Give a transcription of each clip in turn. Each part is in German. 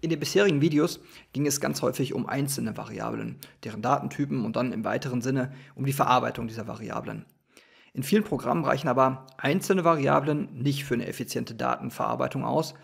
In den bisherigen Videos ging es ganz häufig um einzelne Variablen, deren Datentypen und dann im weiteren Sinne um die Verarbeitung dieser Variablen. In vielen Programmen reichen aber einzelne Variablen nicht für eine effiziente Datenverarbeitung aus,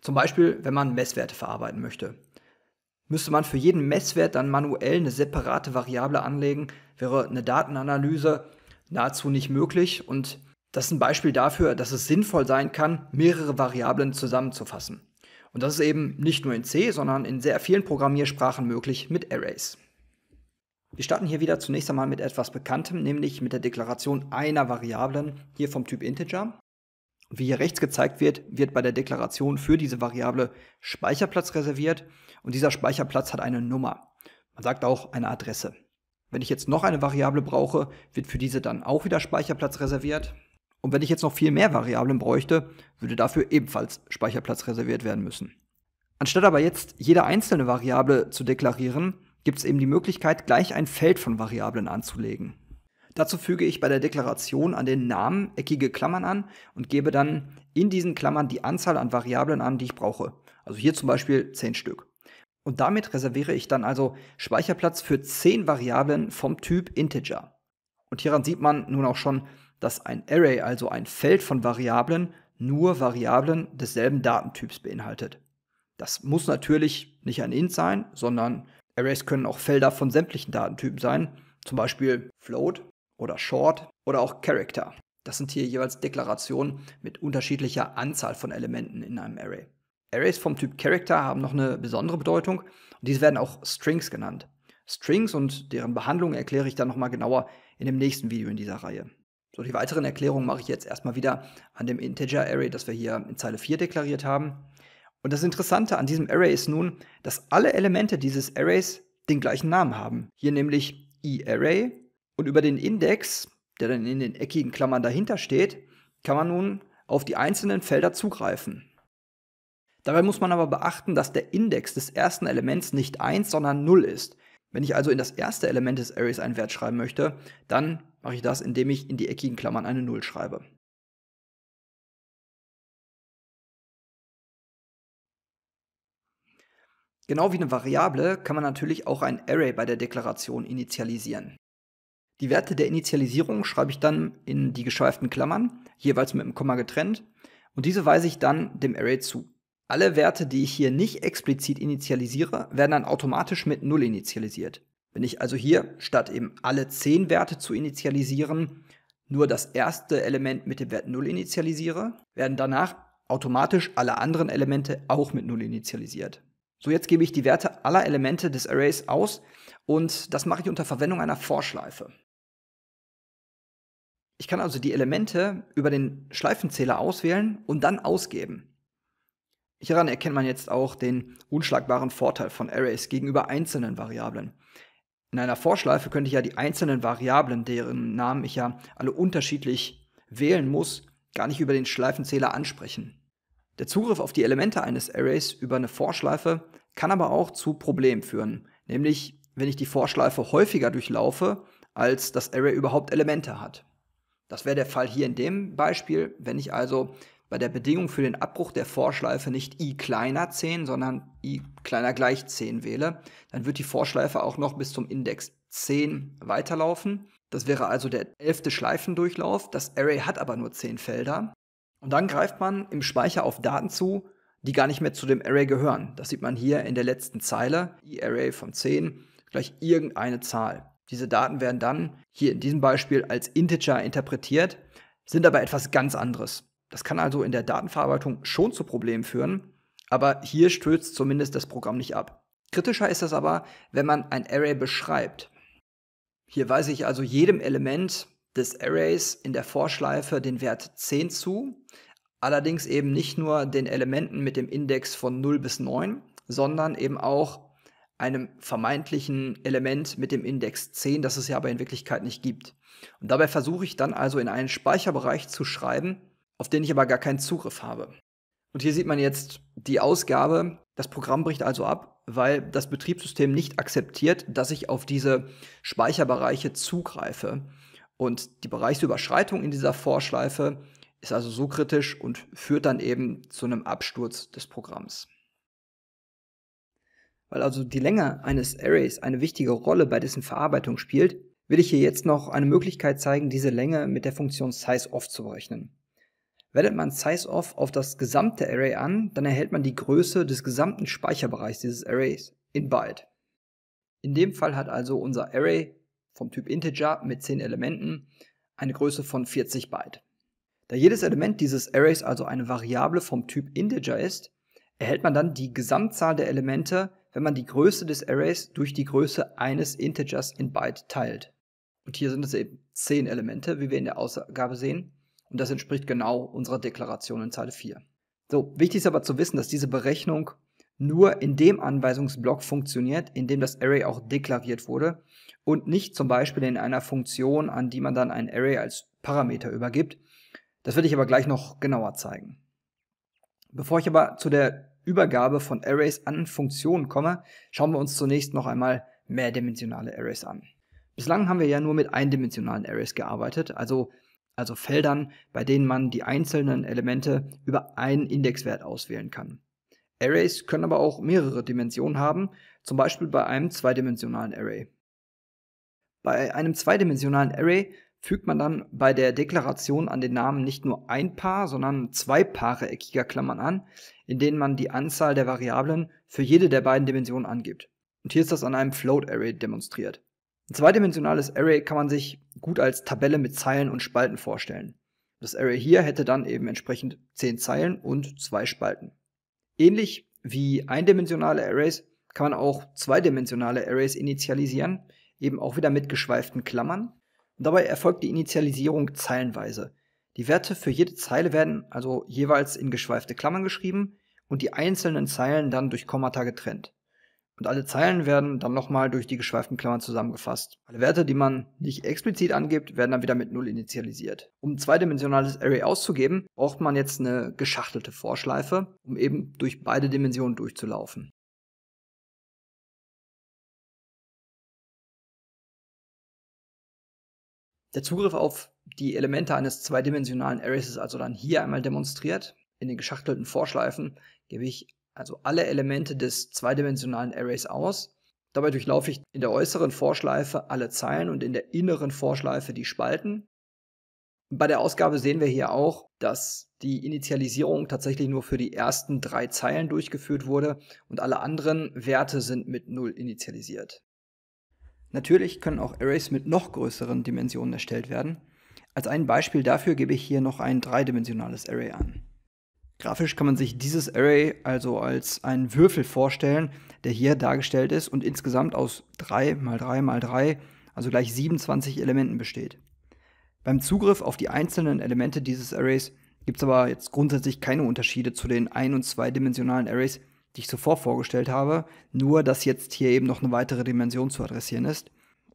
zum Beispiel wenn man Messwerte verarbeiten möchte. Müsste man für jeden Messwert dann manuell eine separate Variable anlegen, wäre eine Datenanalyse nahezu nicht möglich und das ist ein Beispiel dafür, dass es sinnvoll sein kann, mehrere Variablen zusammenzufassen. Und das ist eben nicht nur in C, sondern in sehr vielen Programmiersprachen möglich mit Arrays. Wir starten hier wieder zunächst einmal mit etwas Bekanntem, nämlich mit der Deklaration einer Variablen, hier vom Typ Integer. Wie hier rechts gezeigt wird, wird bei der Deklaration für diese Variable Speicherplatz reserviert und dieser Speicherplatz hat eine Nummer. Man sagt auch eine Adresse. Wenn ich jetzt noch eine Variable brauche, wird für diese dann auch wieder Speicherplatz reserviert. Und wenn ich jetzt noch viel mehr Variablen bräuchte, würde dafür ebenfalls Speicherplatz reserviert werden müssen. Anstatt aber jetzt jede einzelne Variable zu deklarieren, gibt es eben die Möglichkeit, gleich ein Feld von Variablen anzulegen. Dazu füge ich bei der Deklaration an den Namen eckige Klammern an und gebe dann in diesen Klammern die Anzahl an Variablen an, die ich brauche. Also hier zum Beispiel 10 Stück. Und damit reserviere ich dann also Speicherplatz für 10 Variablen vom Typ Integer. Und hieran sieht man nun auch schon, dass ein Array, also ein Feld von Variablen, nur Variablen desselben Datentyps beinhaltet. Das muss natürlich nicht ein Int sein, sondern Arrays können auch Felder von sämtlichen Datentypen sein, zum Beispiel Float oder Short oder auch Character. Das sind hier jeweils Deklarationen mit unterschiedlicher Anzahl von Elementen in einem Array. Arrays vom Typ Character haben noch eine besondere Bedeutung und diese werden auch Strings genannt. Strings und deren Behandlung erkläre ich dann nochmal genauer in dem nächsten Video in dieser Reihe. So, die weiteren Erklärungen mache ich jetzt erstmal wieder an dem Integer Array, das wir hier in Zeile 4 deklariert haben. Und das Interessante an diesem Array ist nun, dass alle Elemente dieses Arrays den gleichen Namen haben. Hier nämlich iArray und über den Index, der dann in den eckigen Klammern dahinter steht, kann man nun auf die einzelnen Felder zugreifen. Dabei muss man aber beachten, dass der Index des ersten Elements nicht 1, sondern 0 ist. Wenn ich also in das erste Element des Arrays einen Wert schreiben möchte, dann mache ich das, indem ich in die eckigen Klammern eine 0 schreibe. Genau wie eine Variable kann man natürlich auch ein Array bei der Deklaration initialisieren. Die Werte der Initialisierung schreibe ich dann in die geschweiften Klammern, jeweils mit einem Komma getrennt, und diese weise ich dann dem Array zu. Alle Werte, die ich hier nicht explizit initialisiere, werden dann automatisch mit 0 initialisiert. Wenn ich also hier, statt eben alle 10 Werte zu initialisieren, nur das erste Element mit dem Wert 0 initialisiere, werden danach automatisch alle anderen Elemente auch mit 0 initialisiert. So, jetzt gebe ich die Werte aller Elemente des Arrays aus und das mache ich unter Verwendung einer Vorschleife. Ich kann also die Elemente über den Schleifenzähler auswählen und dann ausgeben. Hieran erkennt man jetzt auch den unschlagbaren Vorteil von Arrays gegenüber einzelnen Variablen in einer Vorschleife könnte ich ja die einzelnen Variablen, deren Namen ich ja alle unterschiedlich wählen muss, gar nicht über den Schleifenzähler ansprechen. Der Zugriff auf die Elemente eines Arrays über eine Vorschleife kann aber auch zu Problemen führen, nämlich wenn ich die Vorschleife häufiger durchlaufe, als das Array überhaupt Elemente hat. Das wäre der Fall hier in dem Beispiel, wenn ich also bei der Bedingung für den Abbruch der Vorschleife nicht i kleiner 10, sondern i kleiner gleich 10 wähle, dann wird die Vorschleife auch noch bis zum Index 10 weiterlaufen. Das wäre also der elfte Schleifendurchlauf. Das Array hat aber nur 10 Felder. Und dann greift man im Speicher auf Daten zu, die gar nicht mehr zu dem Array gehören. Das sieht man hier in der letzten Zeile. i-Array von 10 gleich irgendeine Zahl. Diese Daten werden dann hier in diesem Beispiel als Integer interpretiert, sind aber etwas ganz anderes. Das kann also in der Datenverarbeitung schon zu Problemen führen, aber hier stürzt zumindest das Programm nicht ab. Kritischer ist das aber, wenn man ein Array beschreibt. Hier weise ich also jedem Element des Arrays in der Vorschleife den Wert 10 zu, allerdings eben nicht nur den Elementen mit dem Index von 0 bis 9, sondern eben auch einem vermeintlichen Element mit dem Index 10, das es ja aber in Wirklichkeit nicht gibt. Und dabei versuche ich dann also in einen Speicherbereich zu schreiben, auf den ich aber gar keinen Zugriff habe. Und hier sieht man jetzt die Ausgabe. Das Programm bricht also ab, weil das Betriebssystem nicht akzeptiert, dass ich auf diese Speicherbereiche zugreife. Und die Bereichsüberschreitung in dieser Vorschleife ist also so kritisch und führt dann eben zu einem Absturz des Programms. Weil also die Länge eines Arrays eine wichtige Rolle bei dessen Verarbeitung spielt, will ich hier jetzt noch eine Möglichkeit zeigen, diese Länge mit der Funktion sizeOf zu berechnen. Wendet man sizeOf auf das gesamte Array an, dann erhält man die Größe des gesamten Speicherbereichs dieses Arrays in Byte. In dem Fall hat also unser Array vom Typ Integer mit 10 Elementen eine Größe von 40 Byte. Da jedes Element dieses Arrays also eine Variable vom Typ Integer ist, erhält man dann die Gesamtzahl der Elemente, wenn man die Größe des Arrays durch die Größe eines Integers in Byte teilt. Und hier sind es eben 10 Elemente, wie wir in der Ausgabe sehen. Und das entspricht genau unserer Deklaration in Zeile 4. So, wichtig ist aber zu wissen, dass diese Berechnung nur in dem Anweisungsblock funktioniert, in dem das Array auch deklariert wurde und nicht zum Beispiel in einer Funktion, an die man dann ein Array als Parameter übergibt. Das werde ich aber gleich noch genauer zeigen. Bevor ich aber zu der Übergabe von Arrays an Funktionen komme, schauen wir uns zunächst noch einmal mehrdimensionale Arrays an. Bislang haben wir ja nur mit eindimensionalen Arrays gearbeitet, also also Feldern, bei denen man die einzelnen Elemente über einen Indexwert auswählen kann. Arrays können aber auch mehrere Dimensionen haben, zum Beispiel bei einem zweidimensionalen Array. Bei einem zweidimensionalen Array fügt man dann bei der Deklaration an den Namen nicht nur ein Paar, sondern zwei Paare eckiger Klammern an, in denen man die Anzahl der Variablen für jede der beiden Dimensionen angibt. Und hier ist das an einem Float Array demonstriert. Ein zweidimensionales Array kann man sich gut als Tabelle mit Zeilen und Spalten vorstellen. Das Array hier hätte dann eben entsprechend 10 Zeilen und 2 Spalten. Ähnlich wie eindimensionale Arrays kann man auch zweidimensionale Arrays initialisieren, eben auch wieder mit geschweiften Klammern. Und dabei erfolgt die Initialisierung zeilenweise. Die Werte für jede Zeile werden also jeweils in geschweifte Klammern geschrieben und die einzelnen Zeilen dann durch Kommata getrennt und alle Zeilen werden dann nochmal durch die geschweiften Klammern zusammengefasst. Alle Werte, die man nicht explizit angibt, werden dann wieder mit 0 initialisiert. Um ein zweidimensionales Array auszugeben, braucht man jetzt eine geschachtelte Vorschleife, um eben durch beide Dimensionen durchzulaufen. Der Zugriff auf die Elemente eines zweidimensionalen Arrays ist also dann hier einmal demonstriert. In den geschachtelten Vorschleifen gebe ich also alle Elemente des zweidimensionalen Arrays aus. Dabei durchlaufe ich in der äußeren Vorschleife alle Zeilen und in der inneren Vorschleife die Spalten. Bei der Ausgabe sehen wir hier auch, dass die Initialisierung tatsächlich nur für die ersten drei Zeilen durchgeführt wurde und alle anderen Werte sind mit 0 initialisiert. Natürlich können auch Arrays mit noch größeren Dimensionen erstellt werden. Als ein Beispiel dafür gebe ich hier noch ein dreidimensionales Array an. Grafisch kann man sich dieses Array also als einen Würfel vorstellen, der hier dargestellt ist und insgesamt aus 3 mal 3 mal 3, also gleich 27 Elementen besteht. Beim Zugriff auf die einzelnen Elemente dieses Arrays gibt es aber jetzt grundsätzlich keine Unterschiede zu den ein- und zweidimensionalen Arrays, die ich zuvor vorgestellt habe, nur dass jetzt hier eben noch eine weitere Dimension zu adressieren ist.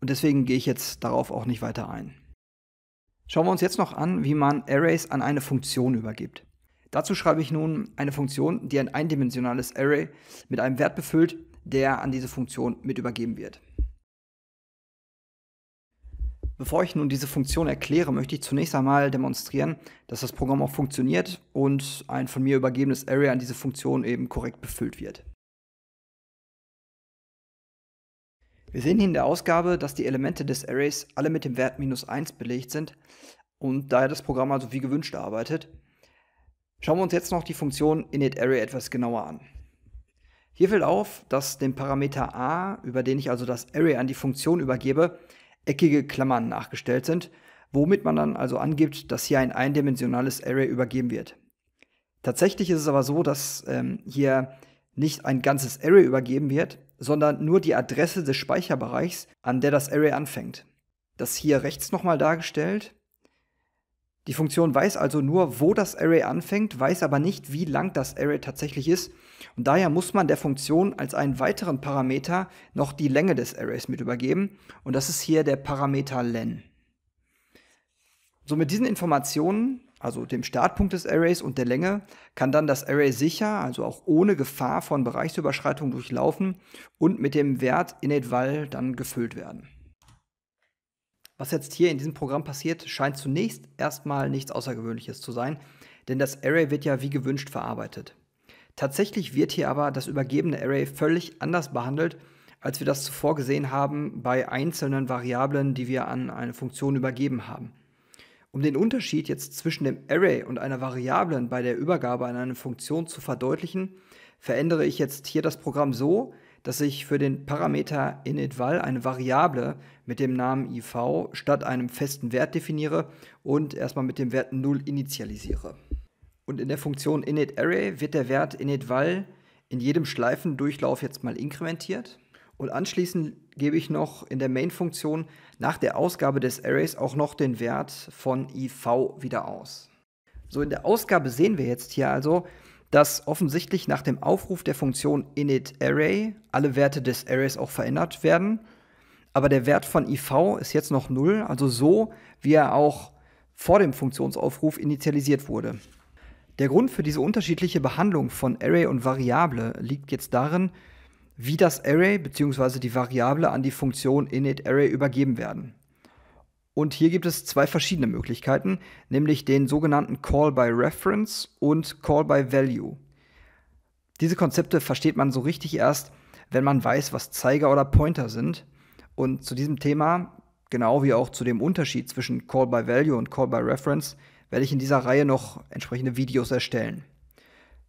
Und deswegen gehe ich jetzt darauf auch nicht weiter ein. Schauen wir uns jetzt noch an, wie man Arrays an eine Funktion übergibt. Dazu schreibe ich nun eine Funktion, die ein eindimensionales Array mit einem Wert befüllt, der an diese Funktion mit übergeben wird. Bevor ich nun diese Funktion erkläre, möchte ich zunächst einmal demonstrieren, dass das Programm auch funktioniert und ein von mir übergebenes Array an diese Funktion eben korrekt befüllt wird. Wir sehen hier in der Ausgabe, dass die Elemente des Arrays alle mit dem Wert minus 1 belegt sind und daher das Programm also wie gewünscht arbeitet. Schauen wir uns jetzt noch die Funktion initArray etwas genauer an. Hier fällt auf, dass dem Parameter a, über den ich also das Array an die Funktion übergebe, eckige Klammern nachgestellt sind, womit man dann also angibt, dass hier ein eindimensionales Array übergeben wird. Tatsächlich ist es aber so, dass ähm, hier nicht ein ganzes Array übergeben wird, sondern nur die Adresse des Speicherbereichs, an der das Array anfängt. Das hier rechts nochmal dargestellt die Funktion weiß also nur, wo das Array anfängt, weiß aber nicht, wie lang das Array tatsächlich ist. Und daher muss man der Funktion als einen weiteren Parameter noch die Länge des Arrays mit übergeben. Und das ist hier der Parameter len. So mit diesen Informationen, also dem Startpunkt des Arrays und der Länge, kann dann das Array sicher, also auch ohne Gefahr von Bereichsüberschreitung durchlaufen und mit dem Wert initval dann gefüllt werden. Was jetzt hier in diesem Programm passiert, scheint zunächst erstmal nichts Außergewöhnliches zu sein, denn das Array wird ja wie gewünscht verarbeitet. Tatsächlich wird hier aber das übergebene Array völlig anders behandelt, als wir das zuvor gesehen haben bei einzelnen Variablen, die wir an eine Funktion übergeben haben. Um den Unterschied jetzt zwischen dem Array und einer Variablen bei der Übergabe an eine Funktion zu verdeutlichen, verändere ich jetzt hier das Programm so, dass ich für den Parameter initval eine Variable mit dem Namen iv statt einem festen Wert definiere und erstmal mit dem Wert 0 initialisiere. Und in der Funktion initArray wird der Wert initval in jedem Schleifendurchlauf jetzt mal inkrementiert. Und anschließend gebe ich noch in der Main-Funktion nach der Ausgabe des Arrays auch noch den Wert von iv wieder aus. So, in der Ausgabe sehen wir jetzt hier also, dass offensichtlich nach dem Aufruf der Funktion initArray alle Werte des Arrays auch verändert werden. Aber der Wert von IV ist jetzt noch 0, also so, wie er auch vor dem Funktionsaufruf initialisiert wurde. Der Grund für diese unterschiedliche Behandlung von Array und Variable liegt jetzt darin, wie das Array bzw. die Variable an die Funktion initArray übergeben werden. Und hier gibt es zwei verschiedene Möglichkeiten, nämlich den sogenannten Call by Reference und Call by Value. Diese Konzepte versteht man so richtig erst, wenn man weiß, was Zeiger oder Pointer sind. Und zu diesem Thema, genau wie auch zu dem Unterschied zwischen Call by Value und Call by Reference, werde ich in dieser Reihe noch entsprechende Videos erstellen.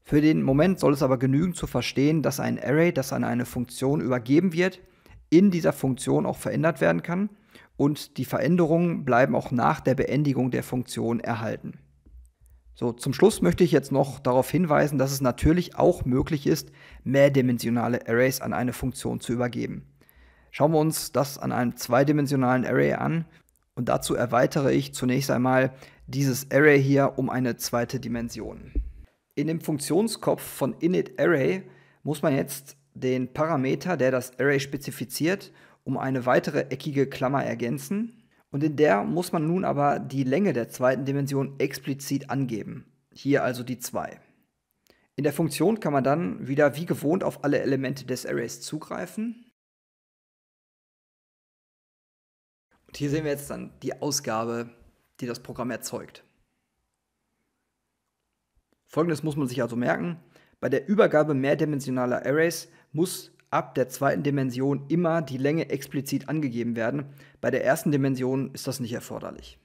Für den Moment soll es aber genügen zu verstehen, dass ein Array, das an eine Funktion übergeben wird, in dieser Funktion auch verändert werden kann – und die Veränderungen bleiben auch nach der Beendigung der Funktion erhalten. So, zum Schluss möchte ich jetzt noch darauf hinweisen, dass es natürlich auch möglich ist, mehrdimensionale Arrays an eine Funktion zu übergeben. Schauen wir uns das an einem zweidimensionalen Array an und dazu erweitere ich zunächst einmal dieses Array hier um eine zweite Dimension. In dem Funktionskopf von initArray muss man jetzt den Parameter, der das Array spezifiziert um eine weitere eckige Klammer ergänzen. Und in der muss man nun aber die Länge der zweiten Dimension explizit angeben. Hier also die 2. In der Funktion kann man dann wieder wie gewohnt auf alle Elemente des Arrays zugreifen. Und hier sehen wir jetzt dann die Ausgabe, die das Programm erzeugt. Folgendes muss man sich also merken. Bei der Übergabe mehrdimensionaler Arrays muss ab der zweiten Dimension immer die Länge explizit angegeben werden. Bei der ersten Dimension ist das nicht erforderlich.